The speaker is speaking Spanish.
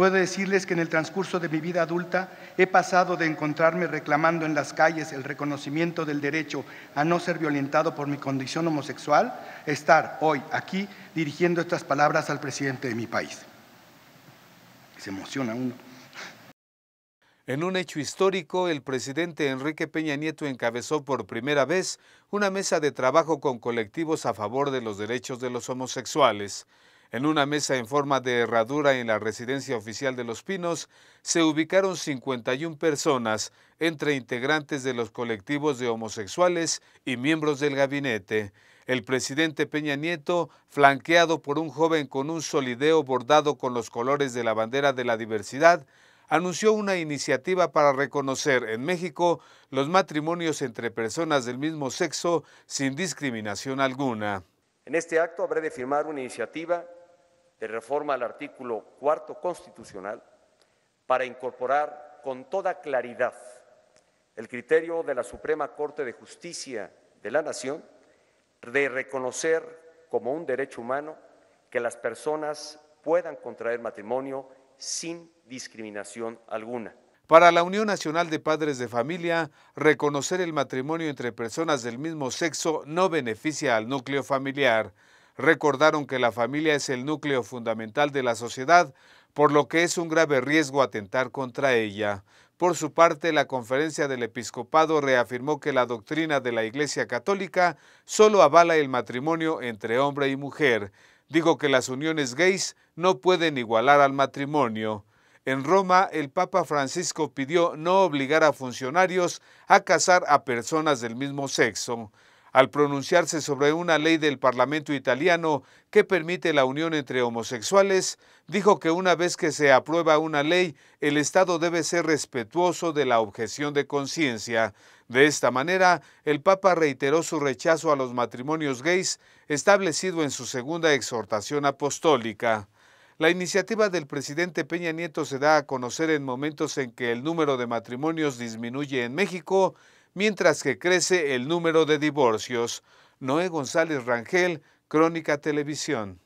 Puedo decirles que en el transcurso de mi vida adulta he pasado de encontrarme reclamando en las calles el reconocimiento del derecho a no ser violentado por mi condición homosexual, a estar hoy aquí dirigiendo estas palabras al presidente de mi país. Se emociona uno. En un hecho histórico, el presidente Enrique Peña Nieto encabezó por primera vez una mesa de trabajo con colectivos a favor de los derechos de los homosexuales. En una mesa en forma de herradura en la residencia oficial de Los Pinos se ubicaron 51 personas, entre integrantes de los colectivos de homosexuales y miembros del gabinete. El presidente Peña Nieto, flanqueado por un joven con un solideo bordado con los colores de la bandera de la diversidad, anunció una iniciativa para reconocer en México los matrimonios entre personas del mismo sexo sin discriminación alguna. En este acto habré de firmar una iniciativa de reforma al artículo cuarto constitucional para incorporar con toda claridad el criterio de la Suprema Corte de Justicia de la Nación de reconocer como un derecho humano que las personas puedan contraer matrimonio sin discriminación alguna. Para la Unión Nacional de Padres de Familia, reconocer el matrimonio entre personas del mismo sexo no beneficia al núcleo familiar. Recordaron que la familia es el núcleo fundamental de la sociedad, por lo que es un grave riesgo atentar contra ella. Por su parte, la conferencia del episcopado reafirmó que la doctrina de la Iglesia Católica solo avala el matrimonio entre hombre y mujer. Digo que las uniones gays no pueden igualar al matrimonio. En Roma, el Papa Francisco pidió no obligar a funcionarios a casar a personas del mismo sexo al pronunciarse sobre una ley del Parlamento italiano que permite la unión entre homosexuales, dijo que una vez que se aprueba una ley, el Estado debe ser respetuoso de la objeción de conciencia. De esta manera, el Papa reiteró su rechazo a los matrimonios gays establecido en su segunda exhortación apostólica. La iniciativa del presidente Peña Nieto se da a conocer en momentos en que el número de matrimonios disminuye en México mientras que crece el número de divorcios. Noé González Rangel, Crónica Televisión.